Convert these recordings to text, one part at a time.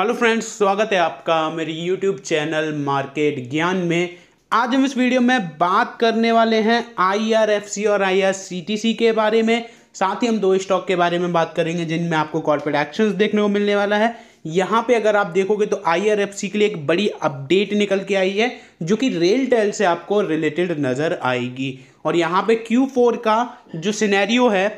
hello friends स्वागत है आपका मेरी यूट्यूब चैनल मार्केट ज्ञान में आज हम इस वीडियो में बात करने वाले हैं आईआरएफसी और आईआरसीटीसी के बारे में साथ ही हम दो स्टॉक के बारे में बात करेंगे जिनमें आपको कॉर्पोरेट एक्शंस देखने को मिलने वाला है यहाँ पे अगर आप देखोगे तो आईआरएफसी के लिए एक बड़ी अपडेट निकल के आई है जो कि रेल टेल से आपको रिलेटेड नज़र आएगी और यहाँ पे Q4 का जो सिनेरियो है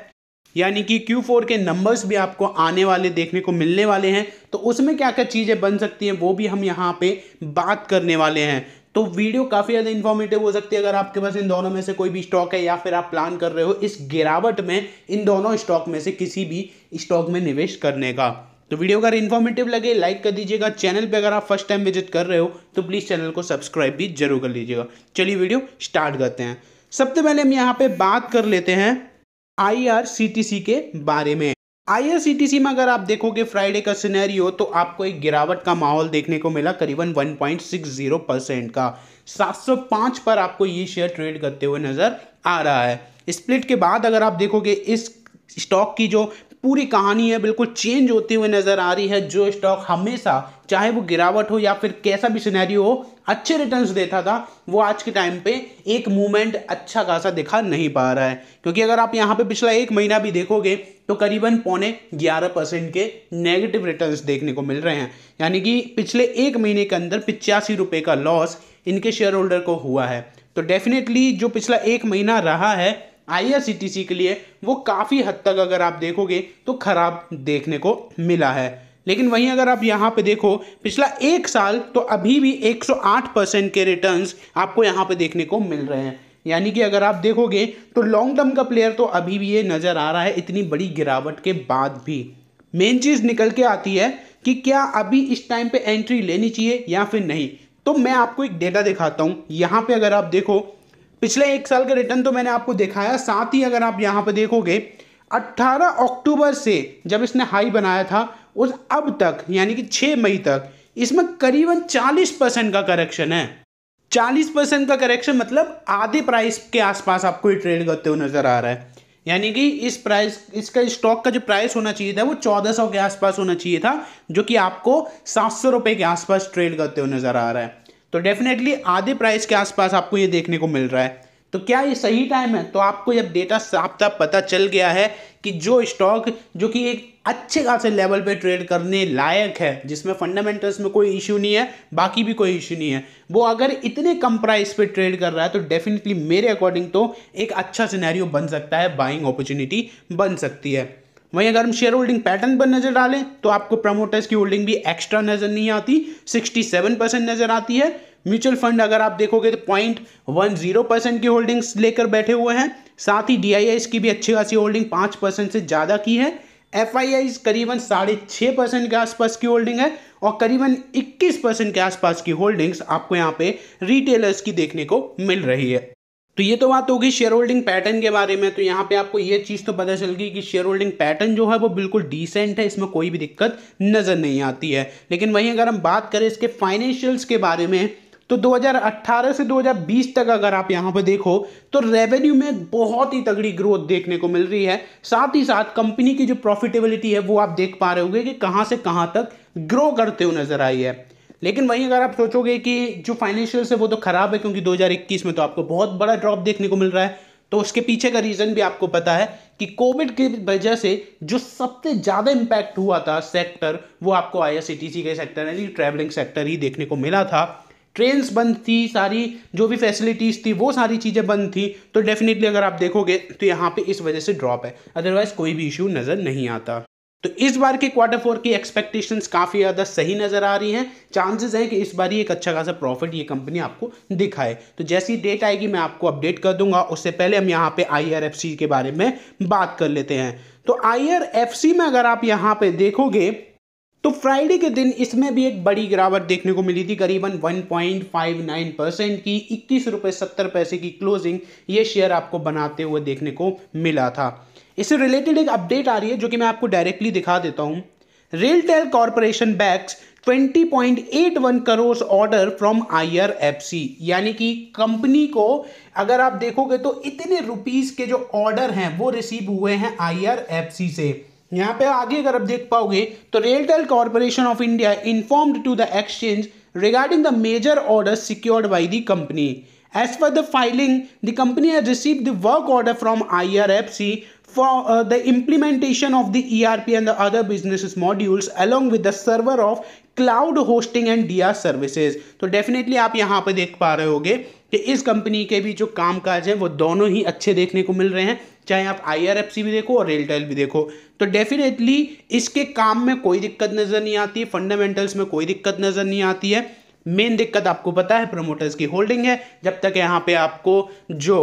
यानी कि Q4 के नंबर्स भी आपको आने वाले देखने को मिलने वाले हैं तो उसमें क्या क्या चीज़ें बन सकती हैं वो भी हम यहाँ पे बात करने वाले हैं तो वीडियो काफ़ी ज़्यादा इन्फॉर्मेटिव हो सकती है अगर आपके पास इन दोनों में से कोई भी स्टॉक है या फिर आप प्लान कर रहे हो इस गिरावट में इन दोनों स्टॉक में से किसी भी स्टॉक में निवेश करने का तो वीडियो अगर इन्फॉर्मेटिव लगे लाइक कर दीजिएगा चैनल पर अगर आप फर्स्ट टाइम विजिट कर रहे हो तो प्लीज़ चैनल को सब्सक्राइब भी जरूर कर लीजिएगा चलिए वीडियो स्टार्ट करते हैं सबसे पहले हम यहाँ पे बात कर लेते हैं आईआरसीटीसी के बारे में आईआरसीटीसी में अगर आप देखोगे फ्राइडे का सिनेरियो तो आपको एक गिरावट का माहौल देखने को मिला करीबन 1.60 परसेंट का 705 पर आपको ये शेयर ट्रेड करते हुए नजर आ रहा है स्प्लिट के बाद अगर आप देखोगे इस स्टॉक की जो पूरी कहानी है बिल्कुल चेंज होती हुई नज़र आ रही है जो स्टॉक हमेशा चाहे वो गिरावट हो या फिर कैसा भी सिनेरियो हो अच्छे रिटर्न्स देता था वो आज के टाइम पे एक मूवमेंट अच्छा खासा दिखा नहीं पा रहा है क्योंकि अगर आप यहाँ पे पिछला एक महीना भी देखोगे तो करीबन पौने ग्यारह परसेंट के नेगेटिव रिटर्न्स देखने को मिल रहे हैं यानी कि पिछले एक महीने के अंदर पिचासी रुपये का लॉस इनके शेयर होल्डर को हुआ है तो डेफिनेटली जो पिछला एक महीना रहा है आई के लिए वो काफ़ी हद तक अगर आप देखोगे तो ख़राब देखने को मिला है लेकिन वहीं अगर आप यहाँ पे देखो पिछला एक साल तो अभी भी 108 परसेंट के रिटर्न्स आपको यहाँ पे देखने को मिल रहे हैं यानी कि अगर आप देखोगे तो लॉन्ग टर्म का प्लेयर तो अभी भी ये नज़र आ रहा है इतनी बड़ी गिरावट के बाद भी मेन चीज़ निकल के आती है कि क्या अभी इस टाइम पे एंट्री लेनी चाहिए या फिर नहीं तो मैं आपको एक डेटा दिखाता हूँ यहाँ पे अगर आप देखो पिछले एक साल का रिटर्न तो मैंने आपको दिखाया साथ ही अगर आप यहाँ पर देखोगे 18 अक्टूबर से जब इसने हाई बनाया था उस अब तक यानी कि 6 मई तक इसमें करीबन 40 परसेंट का करेक्शन है 40 परसेंट का करेक्शन मतलब आधे प्राइस के आसपास आपको ये ट्रेड करते हुए नज़र आ रहा है यानी कि इस प्राइस इसका स्टॉक का जो प्राइस होना चाहिए था वो 1400 के आसपास होना चाहिए था जो कि आपको सात सौ के आसपास ट्रेड करते हुए नज़र आ रहा है तो डेफिनेटली आधे प्राइस के आसपास आपको ये देखने को मिल रहा है तो क्या ये सही टाइम है तो आपको जब डेटा साफ साफ पता चल गया है कि जो स्टॉक जो कि एक अच्छे खासे लेवल पे ट्रेड करने लायक है जिसमें फंडामेंटल्स में कोई इश्यू नहीं है बाकी भी कोई इश्यू नहीं है वो अगर इतने कम प्राइस पे ट्रेड कर रहा है तो डेफिनेटली मेरे अकॉर्डिंग तो एक अच्छा सिनेरियो बन सकता है बाइंग अपॉर्चुनिटी बन सकती है वहीं अगर हम शेयर होल्डिंग पैटर्न पर नजर डालें तो आपको प्रमोटर्स की होल्डिंग भी एक्स्ट्रा नजर नहीं आती 67 परसेंट नजर आती है म्यूचुअल फंड अगर आप देखोगे तो पॉइंट वन जीरो परसेंट की होल्डिंग्स लेकर बैठे हुए हैं साथ ही डी की भी अच्छी खासी होल्डिंग पाँच परसेंट से ज़्यादा की है एफ करीबन साढ़े परसेंट के आसपास की होल्डिंग है और करीबन 21 परसेंट के आसपास की होल्डिंग्स आपको यहाँ पे रिटेलर्स की देखने को मिल रही है तो ये तो बात होगी शेयर होल्डिंग पैटर्न के बारे में तो यहाँ पे आपको ये चीज़ तो पता चल गई कि शेयर होल्डिंग पैटर्न जो है वो बिल्कुल डिसेंट है इसमें कोई भी दिक्कत नज़र नहीं आती है लेकिन वहीं अगर हम बात करें इसके फाइनेंशियल्स के बारे में तो 2018 से 2020 तक अगर आप यहाँ पर देखो तो रेवेन्यू में बहुत ही तगड़ी ग्रोथ देखने को मिल रही है साथ ही साथ कंपनी की जो प्रॉफिटेबिलिटी है वो आप देख पा रहे होंगे कि कहाँ से कहाँ तक ग्रो करते हुए नजर आई है लेकिन वहीं अगर आप सोचोगे कि जो फाइनेंशियल है वो तो ख़राब है क्योंकि 2021 में तो आपको बहुत बड़ा ड्रॉप देखने को मिल रहा है तो उसके पीछे का रीज़न भी आपको पता है कि कोविड की वजह से जो सबसे ज़्यादा इम्पैक्ट हुआ था सेक्टर वो आपको आई के सेक्टर यानी ट्रैवलिंग सेक्टर ही देखने को मिला था ट्रेन्स बंद थी सारी जो भी फैसिलिटीज़ थी वो सारी चीज़ें बंद थी तो डेफिनेटली अगर आप देखोगे तो यहाँ पे इस वजह से ड्रॉप है अदरवाइज़ कोई भी इशू नज़र नहीं आता तो इस बार के क्वार्टर फोर की एक्सपेक्टेशंस काफ़ी ज़्यादा सही नज़र आ रही हैं चांसेस हैं कि इस बार ही एक अच्छा खासा प्रॉफिट ये कंपनी आपको दिखाए तो जैसी डेट आएगी मैं आपको अपडेट कर दूंगा उससे पहले हम यहाँ पे आईआरएफसी के बारे में बात कर लेते हैं तो आईआरएफसी में अगर आप यहाँ पे देखोगे तो फ्राइडे के दिन इसमें भी एक बड़ी गिरावट देखने को मिली थी करीबन 1.59 परसेंट की इक्कीस रुपये सत्तर पैसे की क्लोजिंग ये शेयर आपको बनाते हुए देखने को मिला था इससे रिलेटेड एक अपडेट आ रही है जो कि मैं आपको डायरेक्टली दिखा देता हूँ RailTel corporation bags 20.81 crore order from IRFC यानी कि कंपनी को अगर आप देखोगे तो इतने रुपीस के जो ऑर्डर हैं वो रिसीव हुए हैं आईआरएफसी से यहाँ पे आगे अगर आप देख पाओगे तो RailTel corporation of India informed to the exchange order secured by the company as per the filing the company filing, receive the work order from I R F C for uh, the implementation of the ERP and the other businesses modules along with the server of cloud hosting and D R services तो definitely आप यहाँ पर देख पा रहे होगे कि इस कंपनी के भी जो काम काज हैं वो दोनों ही अच्छे देखने को मिल रहे हैं चाहे आप आई आर एफ सी भी देखो और रेलटेल भी देखो तो डेफिनेटली इसके काम में कोई दिक्कत नज़र नहीं आती है फंडामेंटल्स में कोई दिक्कत नज़र नहीं आती है मेन दिक्कत आपको पता है प्रमोटर्स की होल्डिंग है जब तक यहाँ पे आपको जो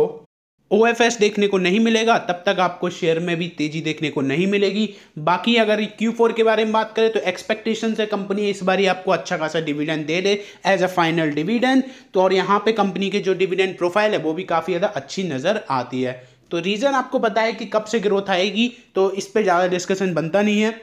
ओ देखने को नहीं मिलेगा तब तक आपको शेयर में भी तेजी देखने को नहीं मिलेगी बाकी अगर Q4 के बारे में बात करें तो एक्सपेक्टेशन से कंपनी इस बार आपको अच्छा खासा डिविडेंड दे दे एज अ फाइनल डिविडेंड तो और यहाँ पे कंपनी के जो डिविडेंड प्रोफाइल है वो भी काफ़ी ज़्यादा अच्छी नज़र आती है तो रीज़न आपको बताया कि कब से ग्रोथ आएगी तो इस पर ज़्यादा डिस्कशन बनता नहीं है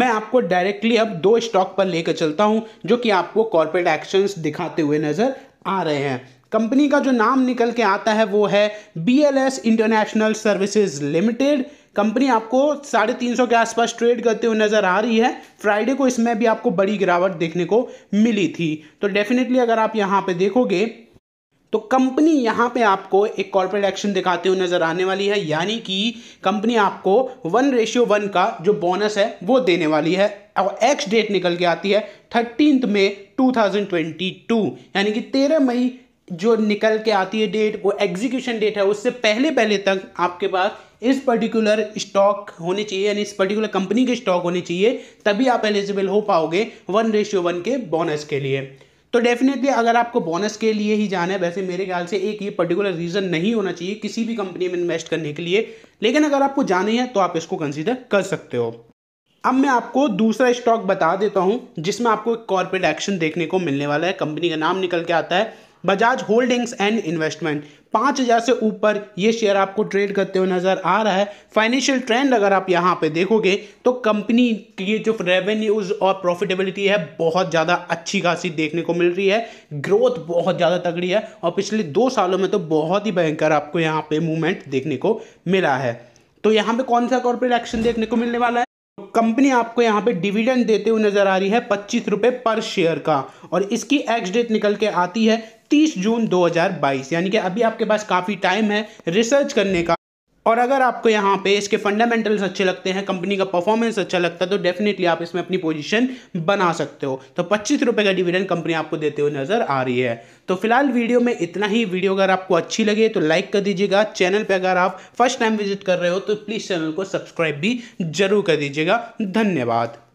मैं आपको डायरेक्टली अब दो स्टॉक पर लेकर चलता हूँ जो कि आपको कॉर्पोरेट एक्शंस दिखाते हुए नज़र आ रहे हैं कंपनी का जो नाम निकल के आता है वो है B L S international services limited company आपको साढ़े तीन सौ के आसपास ट्रेड करते हुए नज़र आ रही है फ्राइडे को इसमें भी आपको बड़ी गिरावट देखने को मिली थी तो डेफिनेटली अगर आप यहाँ पे देखोगे तो कंपनी यहाँ पे आपको एक कॉर्पोरेट एक्शन दिखाते हुए नज़र आने वाली है यानी कि कंपनी आपको वन रेशियो वन का जो बोनस है वो देने वाली है और एक्स डेट निकल के आती है थर्टीन मई 2022 यानी कि 13 मई जो निकल के आती है डेट वो एग्जीक्यूशन डेट है उससे पहले पहले तक आपके पास इस पर्टिकुलर स्टॉक होने चाहिए यानी इस पर्टिकुलर कंपनी के स्टॉक होने चाहिए तभी आप एलिजिबल हो पाओगे वन रेशियो वन के बोनस के लिए तो डेफिनेटली अगर आपको बोनस के लिए ही जाना है वैसे मेरे ख्याल से एक ये पर्टिकुलर रीज़न नहीं होना चाहिए किसी भी कंपनी में इन्वेस्ट करने के लिए लेकिन अगर आपको जाना है तो आप इसको कंसिडर कर सकते हो अब मैं आपको दूसरा स्टॉक बता देता हूँ जिसमें आपको एक कॉर्पोरेट एक्शन देखने को मिलने वाला है कंपनी का नाम निकल के आता है बजाज होल्डिंग्स एंड इन्वेस्टमेंट पाँच हज़ार से ऊपर ये शेयर आपको ट्रेड करते हुए नज़र आ रहा है फाइनेंशियल ट्रेंड अगर आप यहाँ पे देखोगे तो कंपनी की जो रेवेन्यूज और प्रॉफिटेबिलिटी है बहुत ज़्यादा अच्छी खासी देखने को मिल रही है ग्रोथ बहुत ज़्यादा तगड़ी है और पिछले दो सालों में तो बहुत ही भयंकर आपको यहाँ पे मूवमेंट देखने को मिला है तो यहाँ पे कौन सा कॉर्पोरेट एक्शन देखने को मिलने वाला है कंपनी आपको यहाँ पे डिविडेंड देते हुए नजर आ रही है पच्चीस रुपये पर शेयर का और इसकी एक्स डेट निकल के आती है 30 जून 2022 यानी कि अभी आपके पास काफ़ी टाइम है रिसर्च करने का और अगर आपको यहाँ पे इसके फंडामेंटल्स अच्छे लगते हैं कंपनी का परफॉर्मेंस अच्छा लगता है तो डेफिनेटली आप इसमें अपनी पोजीशन बना सकते हो तो पच्चीस रुपये का डिविडेंड कंपनी आपको देते हुए नजर आ रही है तो फिलहाल वीडियो में इतना ही वीडियो अगर आपको अच्छी लगे तो लाइक कर दीजिएगा चैनल पर अगर आप फर्स्ट टाइम विजिट कर रहे हो तो प्लीज़ चैनल को सब्सक्राइब भी जरूर कर दीजिएगा धन्यवाद